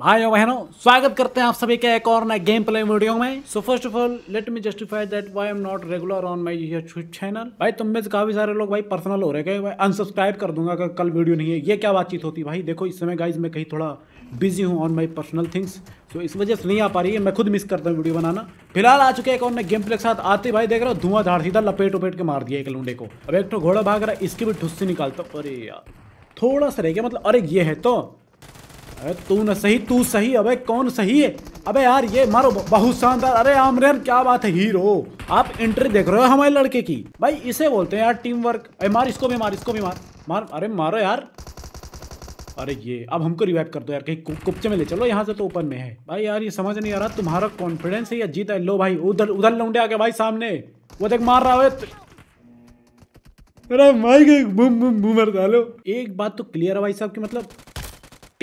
भाइयों बहनों स्वागत करते हैं आप सभी के एक और नए गेम प्ले वीडियो में so first of all let me justify that why am not regular on my YouTube channel भाई तुम में से काफी सारे लोग भाई पर्सनल हो रहे हैं भाई अनसब्सक्राइब कर दूंगा अगर कल वीडियो नहीं है ये क्या बातचीत होती भाई देखो इस समय गाइज मैं कहीं थोड़ा बिजी हूँ ऑन माई पर्सनल थिंग्स तो इस वजह से नहीं आ पा रही है मैं खुद मिस करता हूँ वीडियो बनाना फिलहाल आ चुके एक और गेम प्ले के साथ आते भाई देख रहे हो धार सीधा लपेट उपेट के मार दिया एक लूडे को अब एक तो घोड़ा भाग रहा है इसकी भी ठुस्सी निकालता अरे यार थोड़ा सा रह गया मतलब अरे ये है तो अरे तू न सही तू सही अबे कौन सही है अबे यार ये मारो बहुत शानदार अरे आमरेन क्या बात है हीरो आप एंट्री देख रहे हो हमारे लड़के की भाई इसे बोलते हैं यार टीम वर्क अरे मार इसको भी मार इसको भी मार मार अरे मारो यार अरे ये अब हमको रिवाइव कर दो यार कहीं कुपचे में ले चलो यहाँ से तो ओपन में है भाई यार ये समझ नहीं आ रहा तुम्हारा कॉन्फिडेंस है या जीत है लो भाई उधर उधर लौंडे आ गया भाई सामने वो देख मार रहा है अरे भाई बुम बुम मर डालो एक बात तो क्लियर है भाई साहब की मतलब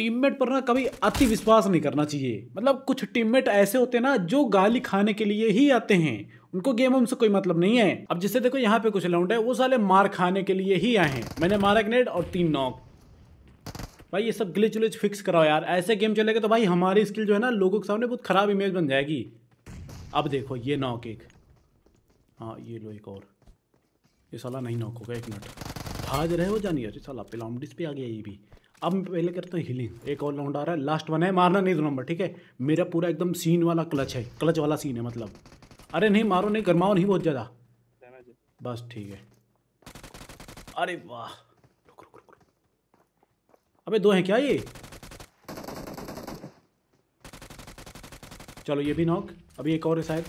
टीममेट पर ना कभी अति विश्वास नहीं करना चाहिए मतलब कुछ टीममेट ऐसे होते हैं ना जो गाली खाने के लिए ही आते हैं उनको गेम से कोई मतलब नहीं है अब जिसे देखो यहाँ पे कुछ लाउंड है वो साले मार खाने के लिए ही आए हैं मैंने मारा ग्रेड और तीन नॉक भाई ये सब ग्लिच व्लिच फिक्स कराओ यार ऐसे गेम चलेगा तो भाई हमारी स्किल जो है ना लोगों के सामने बहुत ख़राब इमेज बन जाएगी अब देखो ये नॉक एक हाँ ये लो एक और ये साला नहीं नॉक होगा एक मिनट भाज रहे हो जानिए साला पिलाउंडिस पे आ गया ये भी अब मैं पहले करता हूँ हीलिंग एक और राउंड आ रहा है लास्ट वन है मारना नहीं दो नंबर ठीक है मेरा पूरा एकदम सीन वाला क्लच है क्लच वाला सीन है मतलब अरे नहीं मारो नहीं गरमाओ नहीं बहुत ज़्यादा बस ठीक है अरे वाह अबे दो हैं क्या ये चलो ये भी नॉक अभी एक और है शायद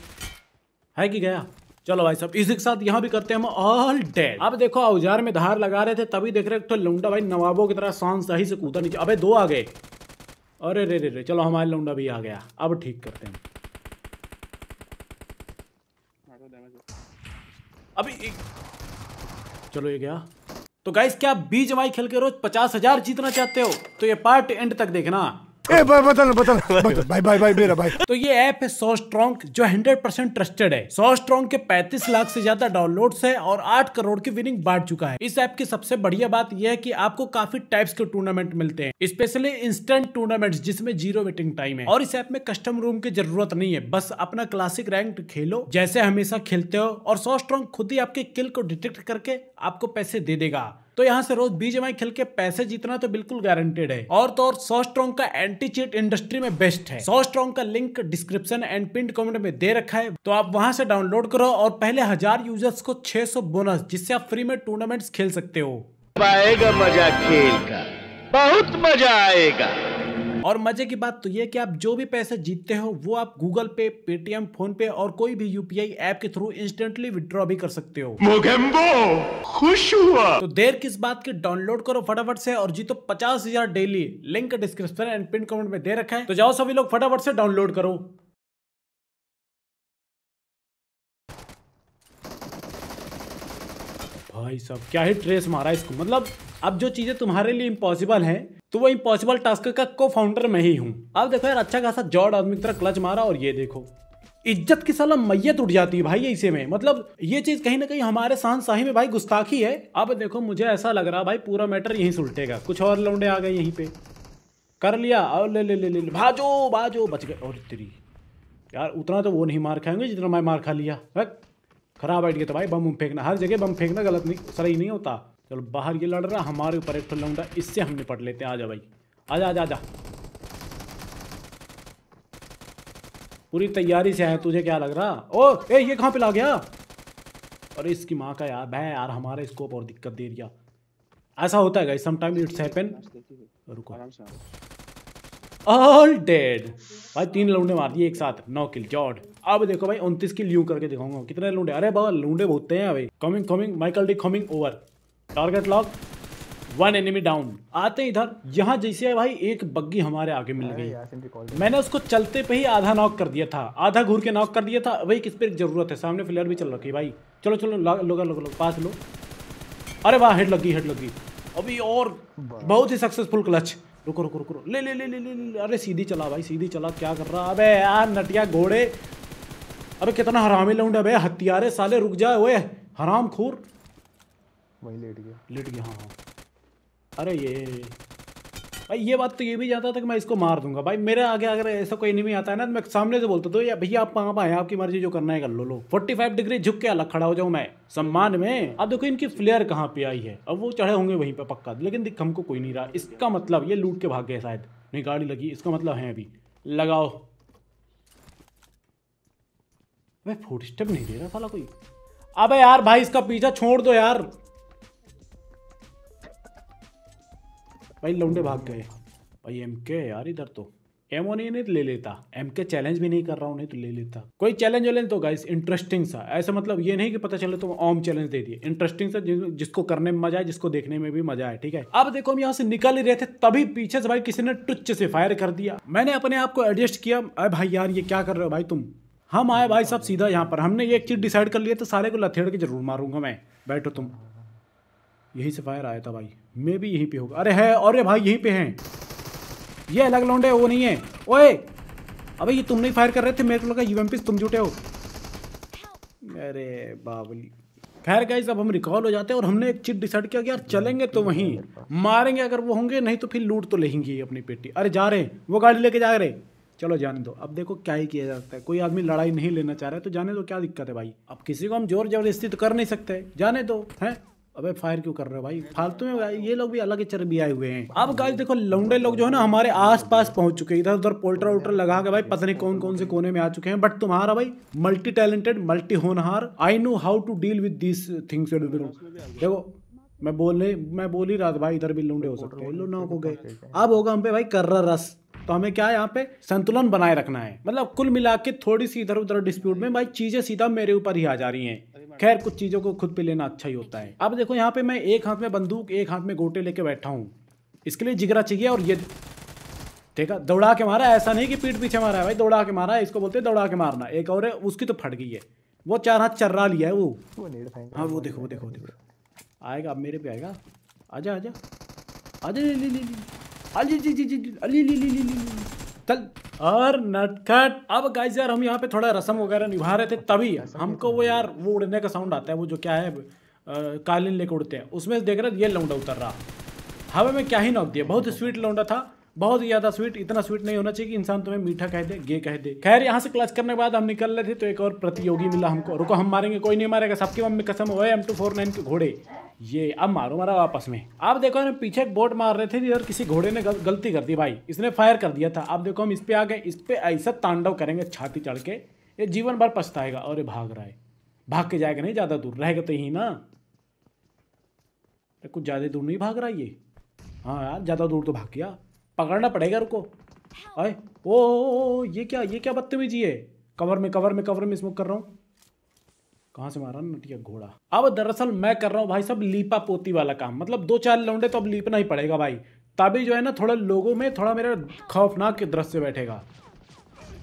है कि गया चलो भाई साहब इसी के साथ यहाँ भी करते हैं हम ऑल डेड अब देखो औजार में धार लगा रहे थे तभी देख रहे तो लौंडा भाई नवाबों की तरह सांस सही से कूदा नीचे अबे दो आ गए अरे रे रे रे चलो हमारे लौंडा भी आ गया अब ठीक करते हैं अभी एक... चलो ये गया तो गाइस क्या बीज माई खेल के रोज पचास हजार जीतना चाहते हो तो ये पार्ट एंड तक देखना ए भाई बता बता भाई भाई भाई मेरा भाई तो ये ऐप है सो स्ट्रॉन्ग जो 100 परसेंट ट्रस्टेड है सो स्ट्रॉन्ग के 35 लाख से ज्यादा डाउनलोड्स है और 8 करोड़ की विनिंग बांट चुका है इस ऐप की सबसे बढ़िया बात यह है कि आपको काफी टाइप्स के टूर्नामेंट मिलते हैं स्पेशली इंस्टेंट टूर्नामेंट जिसमें जीरो वेटिंग टाइम है और इस ऐप में कस्टम रूम की जरूरत नहीं है बस अपना क्लासिक रैंक खेलो जैसे हमेशा खेलते हो और सो स्ट्रॉन्ग खुद ही आपके किल को डिटेक्ट करके आपको पैसे दे देगा तो यहाँ से रोज बीजेमआई खेल के पैसे जीतना तो बिल्कुल गारंटेड है और तो और सौ स्ट्रॉन्ग का एंटी चीट इंडस्ट्री में बेस्ट है सौ स्ट्रॉन्ग का link description and pinned comment में दे रखा है तो आप वहां से डाउनलोड करो और पहले हजार यूजर्स को 600 बोनस जिससे आप फ्री में टूर्नामेंट्स खेल सकते हो आएगा मजा खेल का बहुत मजा आएगा हम्म। और मजे की बात तो ये कि आप जो भी पैसे जीतते हो वो आप गूगल पे पेटीएम फोन पे और कोई भी यूपीआई ऐप के थ्रू इंस्टेंटली विद्रॉ भी कर सकते हो खुश हुआ तो देर किस बात की डाउनलोड करो फटाफट से और जीतो पचास हजार daily link description and pin comment में दे रखा है तो जाओ सभी लोग फटाफट से डाउनलोड करो भाई साहब क्या ही ट्रेस मारा इसको मतलब अब जो चीज़ें तुम्हारे लिए इम्पॉसिबल हैं तो वो इम्पॉसिबल टास्क का को फाउंडर मैं ही हूँ अब देखो यार अच्छा खासा जॉर्ड आदमी की तरह क्लच मारा और ये देखो इज्जत की साला मैयत उठ जाती है भाई इसे में मतलब ये चीज कहीं ना कहीं हमारे शाही में भाई गुस्ताखी है अब देखो मुझे ऐसा लग रहा भाई पूरा मैटर यहीं सुलटेगा कुछ और लौंडे आ गए यहीं पे कर लिया और ले ले ले ले भाजो भाजो बच गए और तेरी यार उतना तो वो नहीं मार खाएंगे जितना मैं मार खा लिया खराब आइडिया तो भाई बम बम फेंकना हर जगह बम फेंकना गलत नहीं सही नहीं होता चलो बाहर ये लड़ रहा हमारे ऊपर एक तो लौंडा इससे हम निपट लेते हैं आजा भाई आजा आजा आजा पूरी तैयारी से है तुझे क्या लग रहा ओ ए ये कहाँ पे ला गया और इसकी माँ का यार भाई यार हमारा स्कोप और दिक्कत दे दिया ऐसा होता है गाइस समटाइम इट्स हैपन रुको ऑल डेड भाई तीन लूडे मार दिए एक साथ नौ किल जॉर्ड अब देखो भाई उनतीस किल यू करके दिखाऊंगा कितने लूडे अरे बाबा लूडे बहुत हैं अभी coming coming Michael D coming over target lock one enemy down आते इधर यहाँ जैसे है भाई एक बग्गी हमारे आगे मिल गई मैंने उसको चलते पे ही आधा नॉक कर दिया था आधा घूर के नॉक कर दिया था भाई किस पे जरूरत है सामने फ्लेयर भी चल रखी भाई चलो चलो लोगा लो, लो, पास लो अरे वाह हेड लगी हेड लगी अभी और बहुत ही सक्सेसफुल क्लच रुको रुको रुको ले ले ले ले ले अरे सीधी चला भाई सीधी चला क्या कर रहा अबे यार नटिया घोड़े अरे कितना हरामी लौंड अबे हथियारे साले रुक जाए ओए हराम खूर वहीं लेट गया लेट गया हाँ, हाँ। अरे ये भाई ये बात तो ये भी जाता था कि मैं इसको मार दूंगा भाई मेरे आगे अगर ऐसा कोई एनिमी आता है ना तो मैं सामने से बोलता था भैया आप कहाँ पाए आपकी मर्जी जो करना है कर लो लो फोर्टी फाइव डिग्री झुक के अलग खड़ा हो जाऊँ मैं सम्मान में अब देखो इनकी फ्लेयर कहाँ पे आई है अब वो चढ़े होंगे वहीं पर पक्का लेकिन दिख हमको कोई नहीं रहा इसका मतलब ये लूट के भाग गए शायद नहीं गाड़ी लगी इसका मतलब है अभी लगाओ वह फुट स्टेप नहीं दे रहा था कोई अबे यार भाई इसका पीछा छोड़ दो यार भाई लौंडे भाग गए भाई एम के यार इधर तो एम नहीं नहीं तो ले लेता एम के चैलेंज भी नहीं कर रहा हूँ नहीं तो ले लेता कोई चैलेंज वैलेंज तो गाइस इंटरेस्टिंग सा ऐसा मतलब ये नहीं कि पता चले तो ओम चैलेंज दे दिए इंटरेस्टिंग सा जिसको करने में मजा है जिसको देखने में भी मजा है ठीक है अब देखो हम यहाँ से निकल ही रहे थे तभी पीछे से भाई किसी ने टुच्च से फायर कर दिया मैंने अपने आप को एडजस्ट किया अरे भाई यार ये क्या कर रहे हो भाई तुम हम आए भाई साहब सीधा यहाँ पर हमने ये एक चीज डिसाइड कर लिया तो सारे को लथेड़ के जरूर मारूंगा मैं बैठो तुम यही से फायर आया था भाई मे भी यहीं पे होगा अरे है अरे भाई यहीं पे हैं ये अलग लौंडे वो नहीं है ओए अबे ये तुम नहीं फायर कर रहे थे मेरे को लगा यूएम तुम जुटे हो अरे बाबली खैर गाइज अब हम रिकॉल हो जाते हैं और हमने एक चीज डिसाइड किया कि यार चलेंगे तो वहीं मारेंगे अगर वो होंगे नहीं तो फिर लूट तो लेंगे अपनी पेटी अरे जा रहे हैं वो गाड़ी लेके जा रहे चलो जाने दो अब देखो क्या ही किया जाता है कोई आदमी लड़ाई नहीं लेना चाह रहा है तो जाने दो क्या दिक्कत है भाई अब किसी को हम जोर जबरदस्ती तो कर नहीं सकते जाने दो हैं अबे फायर क्यों कर रहे हो भाई फालतू में ये लोग भी अलग चर भी आए हुए हैं अब गाइस देखो लौंडे लोग जो है ना हमारे आसपास पहुंच चुके हैं इधर उधर पोल्टर वोल्टर लगा के भाई पता नहीं कौन कौन से कोने में आ चुके हैं बट तुम्हारा भाई मल्टी टैलेंटेड मल्टी होनहार I know how to deal with these things देखो मैं बोलने मैं बोल ही रहा था भाई इधर भी लौंडे हो सकते हैं लो ना हो गए अब होगा हम पे भाई कर्रा रस तो हमें क्या है यहाँ पे संतुलन बनाए रखना है मतलब कुल मिला के थोड़ी सी इधर उधर डिस्प्यूट में भाई चीज़ें सीधा मेरे ऊपर ही आ जा रही हैं खैर कुछ चीज़ों को खुद पे लेना अच्छा ही होता है अब देखो यहाँ पे मैं एक हाथ में बंदूक एक हाथ में गोटे लेके बैठा हूँ इसके लिए जिगरा चाहिए और ये ठीक है दौड़ा के मारा ऐसा नहीं कि पीठ पीछे मारा है भाई दौड़ा के मारा है इसको बोलते हैं दौड़ा के मारना एक और है उसकी तो फट गई है वो चार हाथ चर्रा लिया है वो हाँ वो देखो वो देखो देखो आएगा अब मेरे पे आएगा आजा आजा आजा ले ले ले अली जी जी जी और नटखट अब गाइस यार हम यहाँ पे थोड़ा रसम वगैरह निभा रहे थे तभी हमको वो यार वो उड़ने का साउंड आता है वो जो क्या है कालीन लेके उड़ते हैं उसमें देख रहे ये लौंडा उतर रहा हवा में क्या ही नौक दिया बहुत स्वीट लौंडा था बहुत ज़्यादा स्वीट इतना स्वीट नहीं होना चाहिए कि इंसान तुम्हें मीठा कह दे गे कह दे खैर यहाँ से क्लच करने के बाद हम निकल रहे थे तो एक और प्रतियोगी मिला हमको रुको हम मारेंगे कोई नहीं मारेगा सबके मम्मी कसम हो एम टू फोर नाइन के घोड़े ये अब मारो मारा वापस में आप देखो हम पीछे एक बोट मार रहे थे इधर किसी घोड़े ने गल, गलती कर दी भाई इसने फायर कर दिया था अब देखो हम इस पर आ गए इस पर ऐसा तांडव करेंगे छाती चढ़ के ये जीवन भर पछताएगा और ये भाग रहा है भाग के जाएगा नहीं ज़्यादा दूर रहेगा तो ही ना कुछ ज़्यादा दूर नहीं भाग रहा ये हाँ यार ज़्यादा दूर तो भाग गया पकड़ना पड़ेगा रुको आए ओ, ओ, ओ ओ ये क्या ये क्या बदतमीजी है कवर में कवर में कवर में स्मोक कर रहा हूँ कहाँ से मारा नटिया घोड़ा अब दरअसल मैं कर रहा हूँ भाई सब लीपा पोती वाला काम मतलब दो चार लौंडे तो अब लीपना ही पड़ेगा भाई तभी जो है ना थोड़ा लोगों में थोड़ा मेरा खौफनाक दृश्य बैठेगा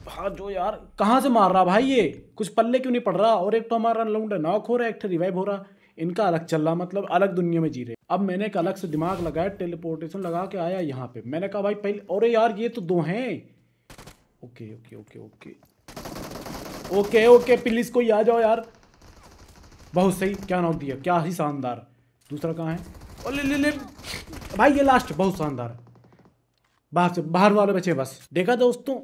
हाँ जो यार कहाँ से मार रहा भाई ये कुछ पल्ले क्यों नहीं पड़ रहा और एक तो हमारा लौंडा नॉक हो रहा है एक तो रिवाइव हो रहा इनका अलग चल रहा मतलब अलग दुनिया में जी रहे अब मैंने एक अलग से दिमाग लगाया टेलीपोर्टेशन लगा के आया यहाँ पे मैंने कहा भाई पहले अरे यार ये तो दो हैं okay okay okay okay okay okay please कोई आ जाओ यार बहुत सही क्या नौक दिया क्या ही शानदार दूसरा कहाँ है और ले ले ले भाई ये लास्ट बहुत शानदार बाहर से बाहर वाले बचे बस देखा दोस्तों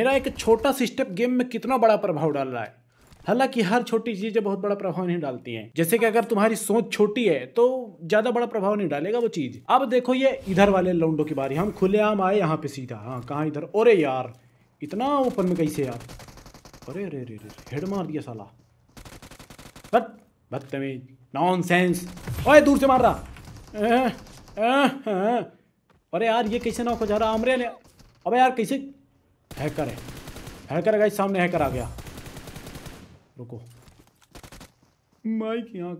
मेरा एक छोटा सिस्टम गेम में कितना बड़ा प्रभाव डाल रहा है हालांकि हर छोटी चीजें बहुत बड़ा प्रभाव नहीं डालती हैं जैसे कि अगर तुम्हारी सोच छोटी है तो ज्यादा बड़ा प्रभाव नहीं डालेगा वो चीज अब देखो ये इधर वाले लौंडो की बारी हम खुलेआम आए यहाँ पे सीधा हाँ कहाँ इधर अरे यार इतना ऊपर में कैसे यार अरे अरे अरे अरे हेड मार दिया सला बट बदतमीज नॉन सेंस अरे दूर से मार रहा अरे यार ये कैसे ना हो जा रहा अमरे ने यार कैसे हैकर है हैकर है सामने हैकर आ गया रुको माइक यहाँ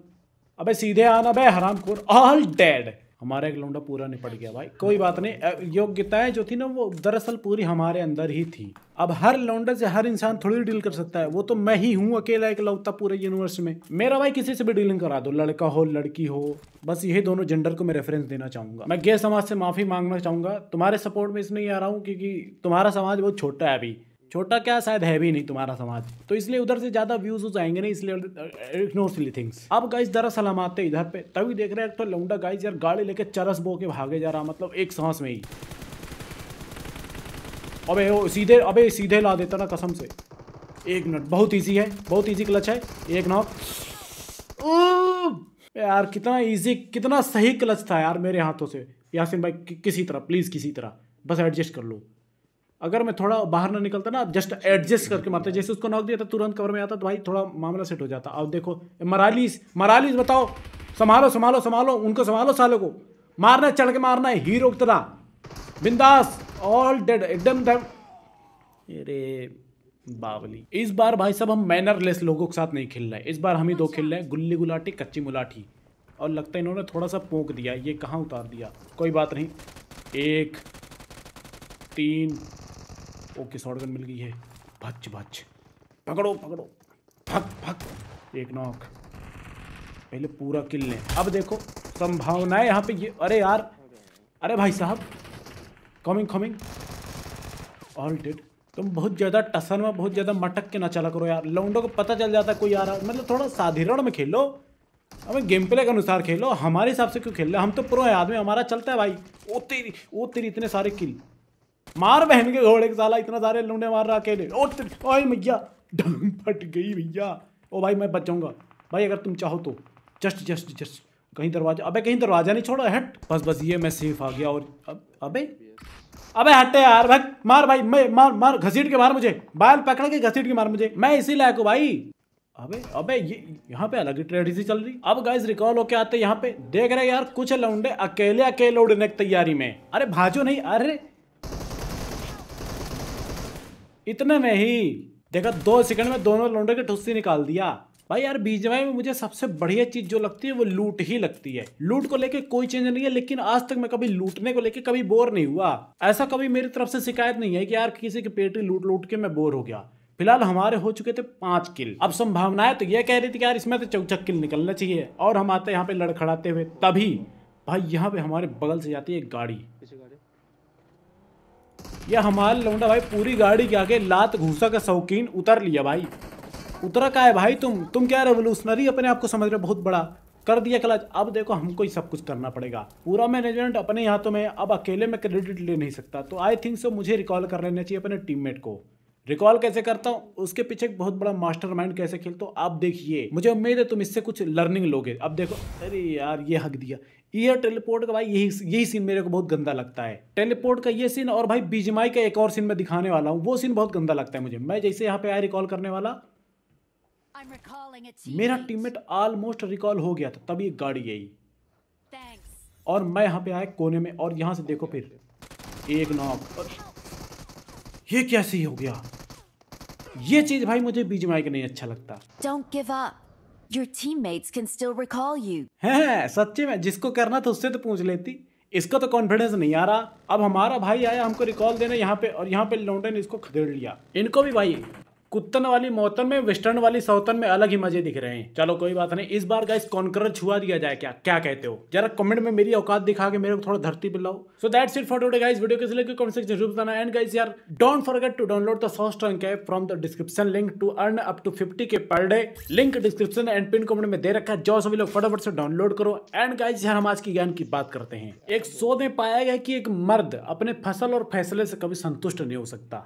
अबे सीधे आना बे हराम खोर ऑल डेड हमारा एक लौंडा पूरा निपट गया भाई कोई बात नहीं योग्यताएं जो थी ना वो दरअसल पूरी हमारे अंदर ही थी अब हर लौंडे से हर इंसान थोड़ी डील कर सकता है वो तो मैं ही हूँ अकेला एक लौता पूरे यूनिवर्स में मेरा भाई किसी से भी डीलिंग करा दो लड़का हो लड़की हो बस यही दोनों जेंडर को मैं रेफरेंस देना चाहूंगा मैं गैर समाज से माफी मांगना चाहूंगा तुम्हारे सपोर्ट में इसमें ही आ रहा हूँ क्योंकि तुम्हारा समाज बहुत छोटा है अभी छोटा क्या शायद है भी नहीं तुम्हारा समाज तो इसलिए उधर से ज़्यादा व्यूज उस आएंगे नहीं इसलिए इग्नोर सिली थिंग्स अब गाइस दरअसल हम आते इधर पे तभी देख रहे हैं तो लौंडा गाइस यार गाड़ी लेके चरस बो के भागे जा रहा मतलब एक सांस में ही अबे वो सीधे अबे सीधे ला देता ना कसम से एक मिनट बहुत ईजी है बहुत ईजी क्लच है एक नॉक यार कितना ईजी कितना सही क्लच था यार मेरे हाथों से यासिन भाई कि, किसी तरह प्लीज़ किसी तरह बस एडजस्ट कर लो अगर मैं थोड़ा बाहर ना निकलता ना जस्ट एडजस्ट करके मारता जैसे उसको नॉक दिया था तुरंत कवर में आता तो भाई थोड़ा मामला सेट हो जाता अब देखो मरालीस मरालीस बताओ संभालो संभालो संभालो उनको संभालो सालों को मारना चढ़ के मारना है हीरो की तरह बिंदास ऑल डेड एकदम अरे बावली इस बार भाई साहब हम मैनरलेस लोगों के साथ नहीं खेल रहे इस बार हम ही दो अच्छा। खेल रहे हैं गुल्ली गुलाटी कच्ची मुलाठी और लगता है इन्होंने थोड़ा सा पोंक दिया ये कहाँ उतार दिया कोई बात नहीं एक तीन ओके शॉटगन मिल गई है भच भच पकड़ो पकड़ो फक फक एक नॉक पहले पूरा किल लें अब देखो संभावनाएं यहाँ पे ये अरे यार अरे भाई साहब कमिंग कमिंग ऑल डेड तुम बहुत ज़्यादा टसन में बहुत ज़्यादा मटक के ना चला करो यार लौंडों को पता चल जाता है कोई आ रहा मतलब थोड़ा साधारण में खेलो हमें गेम प्ले के अनुसार खेलो हमारे हिसाब से क्यों खेल रहे हम तो प्रो आदमी हमारा चलता है भाई ओ तेरी ओ तेरी इतने सारे किल मार बहन के घोड़े के साला इतना सारे लूडे मार रहा अकेले ओए भैया ढंग फट गई भैया ओ भाई मैं बचाऊंगा भाई अगर तुम चाहो तो जस्ट जस्ट जस्ट कहीं दरवाजा अबे कहीं दरवाजा नहीं छोड़ा हट बस बस ये मैं सेफ आ गया और अब अबे अबे हटे यार भाई मार भाई मैं मार मार घसीट के मार मुझे बाल पकड़ के घसीट के मार मुझे मैं इसी लायक हूँ भाई अबे अबे ये यहाँ पे अलग ही ट्रेडिसी चल रही अब गाइज रिकॉल होके आते यहाँ पे देख रहे यार कुछ लौंडे अकेले अकेले उड़ने की तैयारी में अरे भाजो नहीं अरे इतने में ही देखा दो सेकंड में दोनों लौंडे के ठुस्सी निकाल दिया भाई यार बीजवाई में मुझे सबसे बढ़िया चीज जो लगती है वो लूट ही लगती है लूट को लेके कोई चेंज नहीं है लेकिन आज तक मैं कभी लूटने को लेके कभी बोर नहीं हुआ ऐसा कभी मेरी तरफ से शिकायत नहीं है कि यार किसी की पेटी लूट लूट के मैं बोर हो गया फिलहाल हमारे हो चुके थे पांच किल अब संभावनाएं तो यह कह रही थी कि यार इसमें तो चौचक किल निकलना चाहिए और हम आते यहाँ पे लड़खड़ाते हुए तभी भाई यहाँ पे हमारे बगल से जाती है एक गाड़ी ये हमारे लौंडा भाई पूरी गाड़ी के आगे लात घूसा का शौकीन उतर लिया भाई उतरा का है भाई तुम तुम क्या रेवोल्यूशनरी अपने आप को समझ रहे बहुत बड़ा कर दिया क्लच अब देखो हमको ही सब कुछ करना पड़ेगा पूरा मैनेजमेंट अपने हाथों में अब अकेले में क्रेडिट ले नहीं सकता तो आई थिंक सो मुझे रिकॉल कर लेना चाहिए अपने टीममेट को रिकॉल कैसे करता हूँ उसके पीछे एक बहुत बड़ा मास्टरमाइंड कैसे खेलता हूँ आप देखिए मुझे उम्मीद है तुम इससे कुछ लर्निंग लोगे अब देखो अरे यार ये हक दिया ये टेलीपोर्ट का भाई यही यही सीन मेरे को बहुत गंदा लगता है टेलीपोर्ट का ये सीन और भाई बीजमाई का एक और सीन मैं दिखाने वाला हूँ वो सीन बहुत गंदा लगता है मुझे मैं जैसे यहाँ पे आया रिकॉल करने वाला मेरा टीममेट ऑलमोस्ट रिकॉल हो गया था तभी गाड़ी गई और मैं यहाँ पे आया कोने में और यहाँ से देखो फिर एक नॉक ये कैसे हो गया ये चीज़ भाई मुझे बीजमाई का नहीं अच्छा लगता Your teammates can still recall you. है सच्ची में जिसको करना था उससे तो पूछ लेती इसका तो कॉन्फिडेंस नहीं आ रहा अब हमारा भाई आया हमको रिकॉल देने यहाँ पे और यहाँ पे लौंडे ने इसको खदेड़ लिया इनको भी भाई कुत्तन वाली मोहतन में वेस्टर्न वाली सौतन में अलग ही मजे दिख रहे हैं चलो कोई बात नहीं इस बार गाइस कॉन्करर छुआ दिया जाए क्या क्या कहते हो जरा कमेंट में मेरी औकात दिखा के मेरे को थोड़ा धरती पे लाओ so that's it for today guys video के लिए कमेंट सेक्शन जरूर बताना एंड गाइस यार don't forget to download the first trunk app from the description link to earn up to fifty K per day link description and pin comment में दे रखा है जो सभी लोग फटाफट से डाउनलोड करो एंड गाइस यार हम आज की ज्ञान की बात करते हैं एक शोध में पाया गया कि एक मर्द अपने फसल और फैसले से कभी संतुष्ट नहीं हो सकता